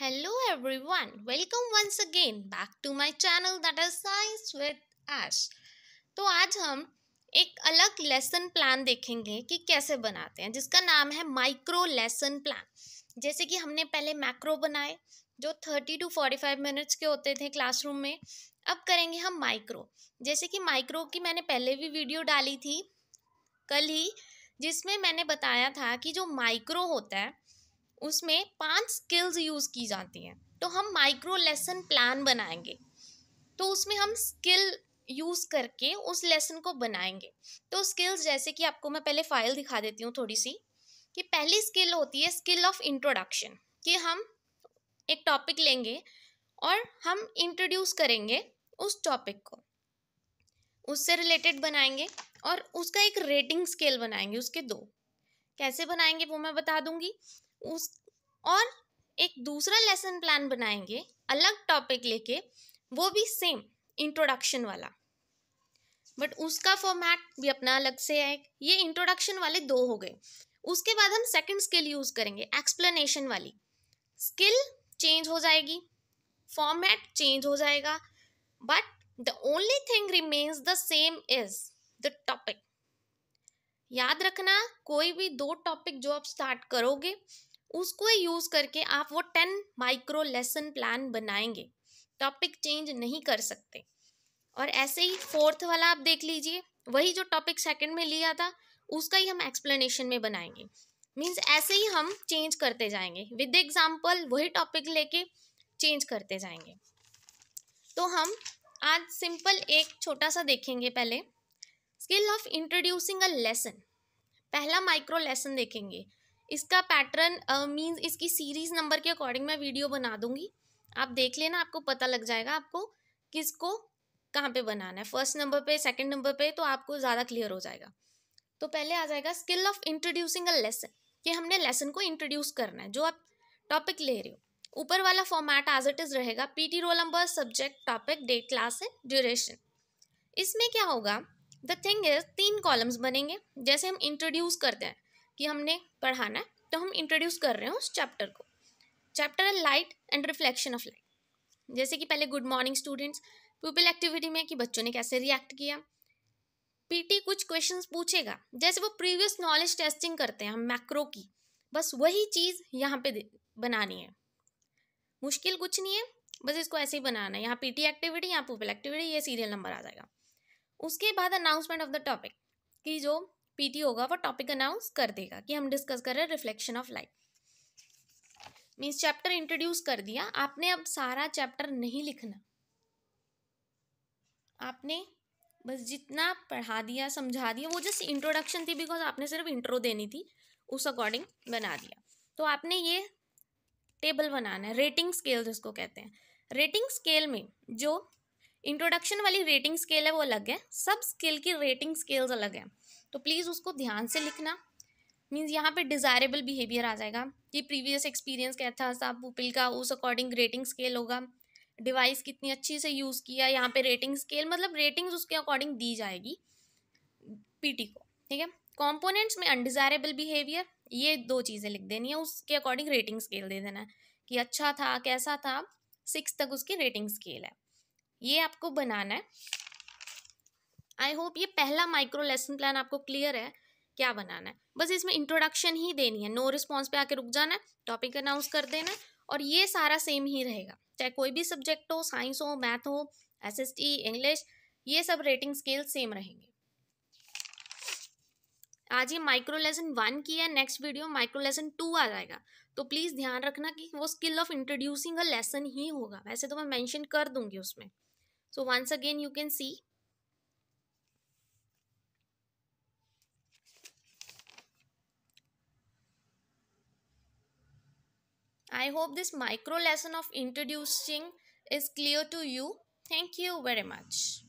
Hello everyone, welcome once again back to my channel that is Science with Ash. तो आज हम एक अलग लेसन प्लान देखेंगे कि कैसे बनाते हैं जिसका नाम है माइक्रो लेसन प्लान जैसे कि हमने पहले मैक्रो बनाए जो thirty to forty five minutes के होते थे क्लासरूम में अब करेंगे हम माइक्रो जैसे कि माइक्रो की मैंने पहले भी वीडियो डाली थी कल ही जिसमें मैंने बताया था कि जो माइक्रो होता है उसमें पांच स्किल्स यूज़ की जाती हैं तो हम माइक्रो लेसन प्लान बनाएंगे तो उसमें हम स्किल यूज़ करके उस लेसन को बनाएंगे तो स्किल्स जैसे कि आपको मैं पहले फाइल दिखा देती हूँ थोड़ी सी कि पहली स्किल होती है स्किल ऑफ इंट्रोडक्शन कि हम एक टॉपिक लेंगे और हम इंट्रोड्यूस करेंगे उस टॉपिक को उससे रिलेटेड बनाएंगे और उसका एक रेटिंग स्केल बनाएंगे उसके दो कैसे बनाएंगे वो मैं बता दूंगी उस और एक दूसरा लेसन प्लान बनाएंगे अलग टॉपिक लेके वो भी सेम इंट्रोडक्शन वाला बट उसका फॉर्मेट भी अपना अलग से है ये इंट्रोडक्शन वाले दो हो गए उसके बाद हम सेकंड स्किल यूज़ करेंगे एक्सप्लेनेशन वाली स्किल चेंज हो जाएगी फॉर्मेट चेंज हो जाएगा but the only thing remains the same is the topic याद रखना कोई भी दो टॉपिक जो आप स्टार्ट करोगे उसको यूज़ करके आप वो टेन माइक्रो लेसन प्लान बनाएंगे टॉपिक चेंज नहीं कर सकते और ऐसे ही फोर्थ वाला आप देख लीजिए वही जो टॉपिक सेकंड में लिया था उसका ही हम एक्सप्लेनेशन में बनाएंगे मीन्स ऐसे ही हम चेंज करते जाएंगे विद एग्जाम्पल वही टॉपिक लेके चेंज करते जाएंगे तो हम आज सिंपल एक छोटा सा देखेंगे पहले skill of introducing a lesson पहला माइक्रो लेसन देखेंगे इसका पैटर्न मींस uh, इसकी सीरीज नंबर के अकॉर्डिंग मैं वीडियो बना दूंगी आप देख लेना आपको पता लग जाएगा आपको किसको कहाँ पे बनाना है फर्स्ट नंबर पे सेकंड नंबर पे तो आपको ज़्यादा क्लियर हो जाएगा तो पहले आ जाएगा skill of introducing a lesson कि हमने लेसन को इंट्रोड्यूस करना है जो आप टॉपिक ले रहे हो ऊपर वाला फॉर्मेट एज इट इज़ रहेगा PT roll number subject topic date class and duration इसमें क्या होगा द थिंग इज तीन कॉलम्स बनेंगे जैसे हम इंट्रोड्यूस करते हैं कि हमने पढ़ाना है तो हम इंट्रोड्यूस कर रहे हैं उस चैप्टर को चैप्टर है light and reflection of light जैसे कि पहले good morning students pupil activity में कि बच्चों ने कैसे रिएक्ट किया पीटी कुछ क्वेश्चंस पूछेगा जैसे वो प्रीवियस नॉलेज टेस्टिंग करते हैं हम मैक्रो की बस वही चीज़ यहाँ पे बनानी है मुश्किल कुछ नहीं है बस इसको ऐसे ही बनाना है यहाँ पीटी एक्टिविटी यहाँ पीपल एक्टिविटी ये सीरियल नंबर आ जाएगा उसके बाद अनाउंसमेंट ऑफ द टॉपिक कि जो पीटी होगा वो टॉपिक अनाउंस कर देगा कि हम डिस्कस कर रहे हैं reflection of light means chapter introduce कर दिया आपने अब सारा चैप्टर नहीं लिखना आपने बस जितना पढ़ा दिया समझा दिया वो जस्ट इंट्रोडक्शन थी बिकॉज आपने सिर्फ इंट्रो देनी थी उस अकॉर्डिंग बना दिया तो आपने ये टेबल बनाना है रेटिंग स्केल जिसको कहते हैं रेटिंग स्केल में जो इंट्रोडक्शन वाली रेटिंग स्केल है वो अलग है सब स्किल की रेटिंग स्केल्स अलग है तो प्लीज़ उसको ध्यान से लिखना मीन्स यहाँ पे डिज़ायरेबल बिहेवियर आ जाएगा कि प्रीवियस एक्सपीरियंस क्या था सब पुपिल का उस अकॉर्डिंग रेटिंग स्केल होगा डिवाइस कितनी अच्छी से यूज़ किया यहाँ पे रेटिंग स्केल मतलब रेटिंग्स उसके अकॉर्डिंग दी जाएगी पीटी को ठीक है कंपोनेंट्स में अनडिज़ायरेबल बिहेवियर ये दो चीज़ें लिख देनी है उसके अकॉर्डिंग रेटिंग स्केल दे देना है कि अच्छा था कैसा था सिक्स तक उसकी रेटिंग स्केल है ये आपको बनाना है आई होप ये पहला माइक्रो लेसन प्लान आपको क्लियर है क्या बनाना है बस इसमें इंट्रोडक्शन ही देनी है नो no रिस्पॉन्स पे आके रुक जाना है टॉपिक अनाउंस कर देना है और ये सारा सेम ही रहेगा चाहे कोई भी सब्जेक्ट हो साइंस हो मैथ हो एस एस टी इंग्लिश ये सब रेटिंग स्केल सेम रहेंगे आज ये माइक्रो लेसन वन की है next video micro lesson two आ जाएगा तो प्लीज़ ध्यान रखना कि वो skill of introducing a lesson ही होगा वैसे तो मैं मेंशन कर दूंगी उसमें So once again you can see I hope this micro lesson of introducing is clear to you. Thank you very much.